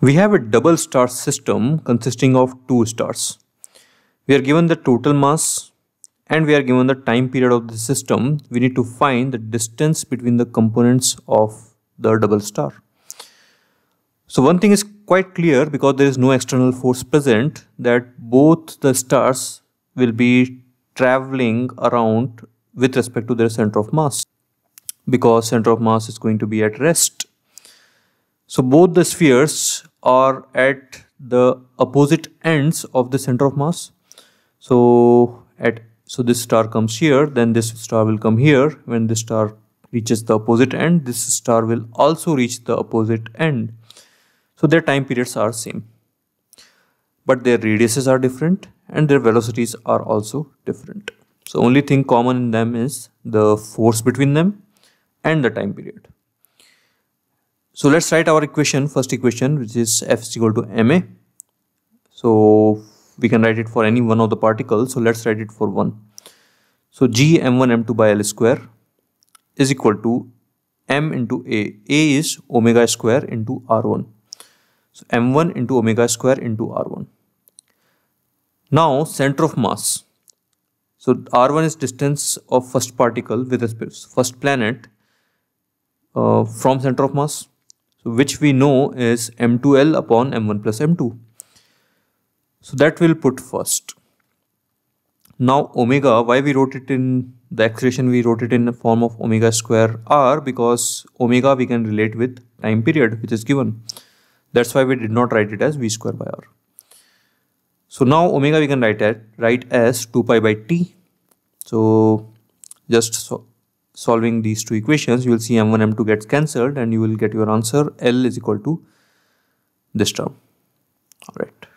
We have a double star system consisting of two stars. We are given the total mass and we are given the time period of the system. We need to find the distance between the components of the double star. So one thing is quite clear because there is no external force present that both the stars will be traveling around with respect to their center of mass because center of mass is going to be at rest. So both the spheres are at the opposite ends of the center of mass so at so this star comes here then this star will come here when this star reaches the opposite end this star will also reach the opposite end so their time periods are same but their radiuses are different and their velocities are also different so only thing common in them is the force between them and the time period so let's write our equation, first equation, which is F is equal to MA. So we can write it for any one of the particles. So let's write it for one. So G M1 M2 by L square is equal to M into A. A is omega square into R1. So M1 into omega square into R1. Now center of mass. So R1 is distance of first particle with respect first planet uh, from center of mass so which we know is m2l upon m1 plus m2 so that we'll put first now omega why we wrote it in the expression we wrote it in the form of omega square r because omega we can relate with time period which is given that's why we did not write it as v square by r so now omega we can write it write as 2 pi by t so just so solving these two equations, you will see m1, m2 gets cancelled and you will get your answer L is equal to this term. Alright.